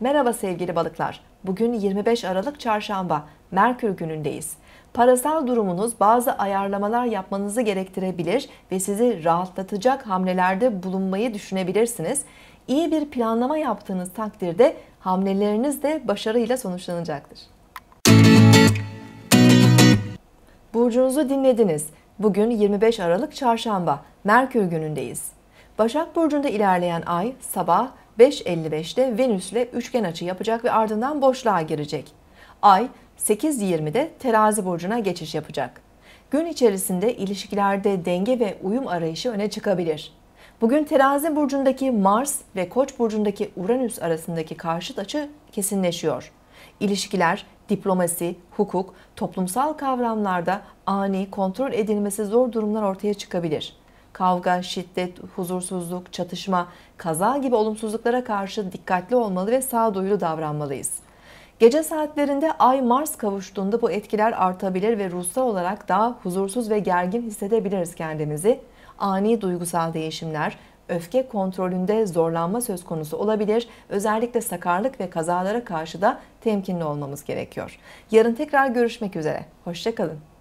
Merhaba sevgili balıklar. Bugün 25 Aralık Çarşamba, Merkür günündeyiz. Parasal durumunuz bazı ayarlamalar yapmanızı gerektirebilir ve sizi rahatlatacak hamlelerde bulunmayı düşünebilirsiniz. İyi bir planlama yaptığınız takdirde hamleleriniz de başarıyla sonuçlanacaktır. Burcunuzu dinlediniz. Bugün 25 Aralık Çarşamba, Merkür günündeyiz. Başak Burcu'nda ilerleyen ay sabah 5.55'te ile üçgen açı yapacak ve ardından boşluğa girecek. Ay 8.20'de Terazi Burcu'na geçiş yapacak. Gün içerisinde ilişkilerde denge ve uyum arayışı öne çıkabilir. Bugün Terazi burcundaki Mars ve Koç burcundaki Uranüs arasındaki karşıt açı kesinleşiyor. İlişkiler, diplomasi, hukuk, toplumsal kavramlarda ani kontrol edilmesi zor durumlar ortaya çıkabilir kavga, şiddet, huzursuzluk, çatışma, kaza gibi olumsuzluklara karşı dikkatli olmalı ve sağduyulu davranmalıyız. Gece saatlerinde Ay Mars kavuştuğunda bu etkiler artabilir ve ruhsal olarak daha huzursuz ve gergin hissedebiliriz kendimizi. Ani duygusal değişimler, öfke kontrolünde zorlanma söz konusu olabilir. Özellikle sakarlık ve kazalara karşı da temkinli olmamız gerekiyor. Yarın tekrar görüşmek üzere. Hoşçakalın.